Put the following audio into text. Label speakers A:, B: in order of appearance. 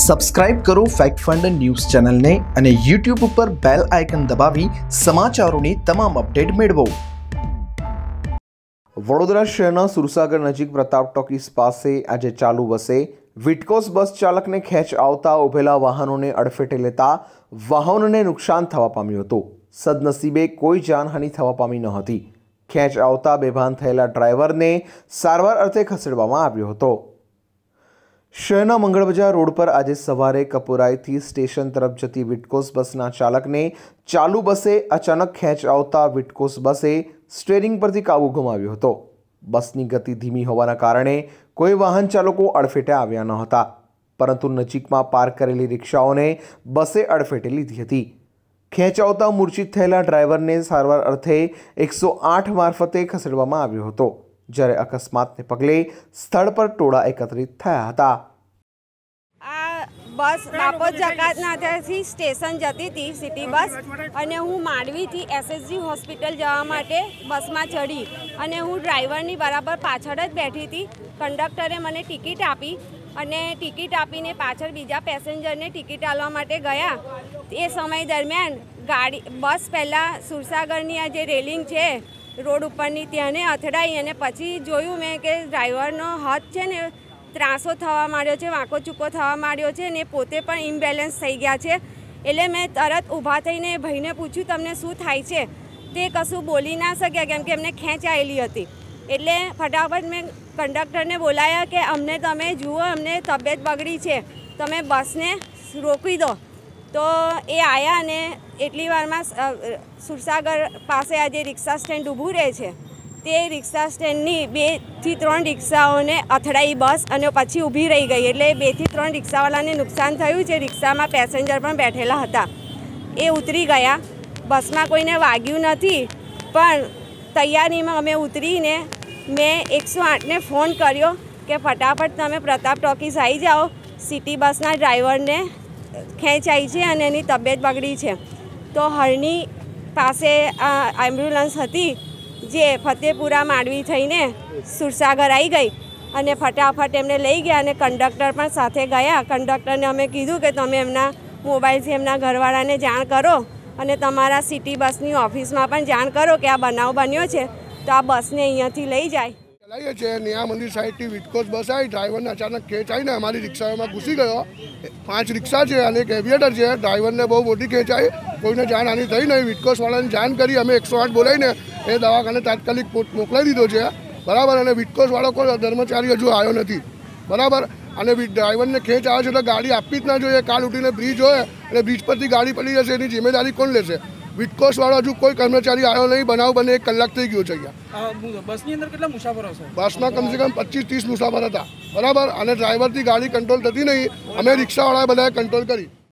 A: subscribe કરો fact fund news ચેનલને અને યુટ્યુબ ઉપર બેલ આઇકન દબાવી સમાચારોની તમામ અપડેટ મેળવો વડોદરા શહેરના સુરસાગર નજીક પ્રતાપ ટોકીસ પાસે આજે ચાલુ વસે વિટકોસ બસ ચાલકને ખેંચ આવતા ઉભેલા વાહનોને અડફેટે લેતા વાહનોને નુકસાન થવા પામ્યું હતું સદનસીબે કોઈ જાનહાનિ થવા પામી ન હતી ખેંચ આવતા બેભાન થયેલા ડ્રાઈવરને સારવાર અર્થે ખસેડવામાં આવ્યો હતો શહેરના મંગળ બજાર રોડ પર આજે સવારે કપુરાઈથી સ્ટેશન તરફ જતી વિટકોસ બસના ચાલકને ચાલુ બસે અચાનક ખેંચ આવતા વિટકોસ બસે સ્ટેરિંગ પરથી કાબુ ગુમાવ્યો હતો બસની ગતિ ધીમી હોવાના કારણે કોઈ વાહન ચાલકો અડફેટે આવ્યા ન હતા પરંતુ નજીકમાં પાર્ક કરેલી રિક્ષાઓને બસે અડફેટે લીધી હતી ખેંચ આવતા મૂર્છિત થયેલા ડ્રાઈવરને સારવાર અર્થે એકસો આઠ મારફતે ખસેડવામાં આવ્યો હતો જ્યારે અકસ્માતને પગલે સ્થળ પર ટોળા એકત્રિત થયા હતા
B: આ બસ બાપત જકાતના ત્યાંથી સ્ટેશન જતી હતી સિટી બસ અને હું માંડવીથી એસએસજી હોસ્પિટલ જવા માટે બસમાં ચડી અને હું ડ્રાઈવરની બરાબર પાછળ જ બેઠી હતી કંડક્ટરે મને ટિકિટ આપી અને ટિકિટ આપીને પાછળ બીજા પેસેન્જરને ટિકિટ આપવા માટે ગયા એ સમય દરમિયાન ગાડી બસ પહેલાં સુરસાગરની આ જે રેલિંગ છે રોડ ઉપરની ત્યાંને અથડાઈ અને પછી જોયું મેં કે ડ્રાઈવરનો હાથ છે ને ત્રાસો થવા માંડ્યો છે વાંકો ચૂકો થવા માંડ્યો છે ને પોતે પણ ઇમ્બેલેન્સ થઈ ગયા છે એટલે મેં તરત ઊભા થઈને ભાઈને પૂછ્યું તમને શું થાય છે તે કશું બોલી ના શક્યા કેમ કે એમને ખેંચ આવેલી હતી એટલે ફટાફટ મેં કંડક્ટરને બોલાયા કે અમને તમે જુઓ અમને તબિયત બગડી છે તમે બસને રોકી દો તો એ આવ્યા અને એટલી વારમાં સુરસાગર પાસે આ જે રિક્ષા સ્ટેન્ડ ઊભું રહે છે તે રિક્ષા સ્ટેન્ડની બેથી ત્રણ રિક્ષાઓને અથડાઈ બસ અને પછી ઊભી રહી ગઈ એટલે બેથી ત્રણ રિક્ષાવાળાને નુકસાન થયું છે રિક્ષામાં પેસેન્જર પણ બેઠેલા હતા એ ઉતરી ગયા બસમાં કોઈને વાગ્યું નથી પણ તૈયારીમાં અમે ઉતરીને મેં એકસો આઠને ફોન કર્યો કે ફટાફટ તમે પ્રતાપ ટોકીસ આવી જાઓ સિટી બસના ડ્રાઈવરને ખેંચાઈ છે અને એની તબિયત બગડી છે તો હળની પાસે આ એમ્બ્યુલન્સ હતી જે ફતેપુરા માંડવી થઈને સુરસાગર આવી ગઈ અને ફટાફટ એમને લઈ ગયા અને કંડક્ટર પણ સાથે ગયા કંડક્ટરને અમે કીધું કે તમે એમના મોબાઈલથી એમના ઘરવાળાને જાણ કરો અને તમારા સિટી બસની ઓફિસમાં પણ જાણ કરો કે આ બનાવ બન્યો છે તો આ બસને અહીંયાથી લઈ જાય
C: ચલાવીએ છીએ ન્યા મંદિર સાઈડથી વિટકોસ બસ આવી ડ્રાઈવરને અચાનક ખેંચ આવીને અમારી રિક્ષામાં ઘૂસી ગયો પાંચ રિક્ષા છે અને એક એવિએટર છે ડ્રાઈવરને બહુ મોટી ખેંચ આવી કોઈને જાણ હાની થઈ નહીં વિટકોસવાળાને જાણ કરી અમે એકસો આઠ બોલાવીને એ દવાખાને તાત્કાલિક મોકલાવી દીધો છે બરાબર અને વિટકોસવાળો કોઈ કર્મચારી હજુ આવ્યો નથી બરાબર અને ડ્રાઈવરને ખેંચ આવે છે તો ગાડી આપવી જ ના જોઈએ કાલ ઉઠીને બ્રિજ હોય અને બ્રિજ પરથી ગાડી પડી જશે એની જિમ્મેદારી કોણ લેશે વિટકોસવાળો હજુ કોઈ કર્મચારી આવ્યો નહીં બનાવ બને એક કલાક થઈ ગયો છે અહીંયા બસની અંદર કેટલા મુસાફરો બસમાં કમસે કમ પચીસ ત્રીસ મુસાફર હતા બરાબર અને ડ્રાઈવરથી ગાડી કંટ્રોલ થતી નહીં અમે રિક્ષાવાળાએ બધાએ કંટ્રોલ કરી